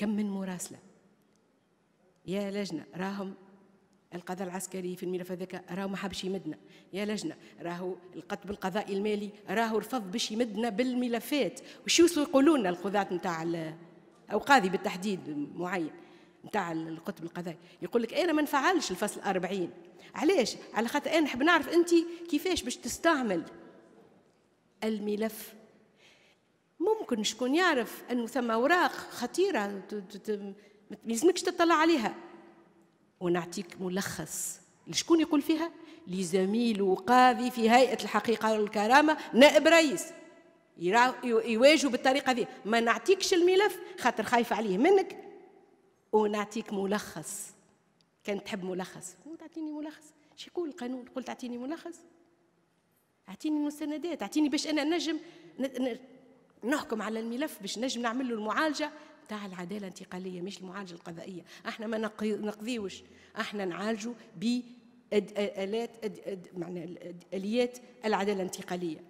كم من مراسلة يا لجنة راهم القضاء العسكري في الملف هذاك راهو ما حبش يمدنا يا لجنه راهو القطب القضائي المالي راهو رفض باش يمدنا بالملفات وشو يقولوا لنا القضاة نتاع او قاضي بالتحديد معين نتاع القطب القضائي يقول لك انا ما نفعلش الفصل 40 علاش على خاطر انا نحب نعرف انت كيفاش باش تستعمل الملف كل شكون يعرف انه ثم اوراق خطيره ما يلزمكش تطلع عليها ونعطيك ملخص لشكون يقول فيها لزميل وقاضي في هيئه الحقيقه والكرامه نائب رئيس يواجهوا بالطريقه دي ما نعطيكش الملف خاطر خايف عليه منك ونعطيك ملخص كان تحب ملخص تعطيني ملخص شو يقول القانون قلت تعطيني ملخص اعطيني مستندات اعطيني باش انا نجم نحكم على الملف باش نجم نعمل له المعالجه تاع العداله الانتقاليه مش المعالجه القضائيه احنا ما نقضيوش احنا نعالجه ب الات اليات العداله الانتقاليه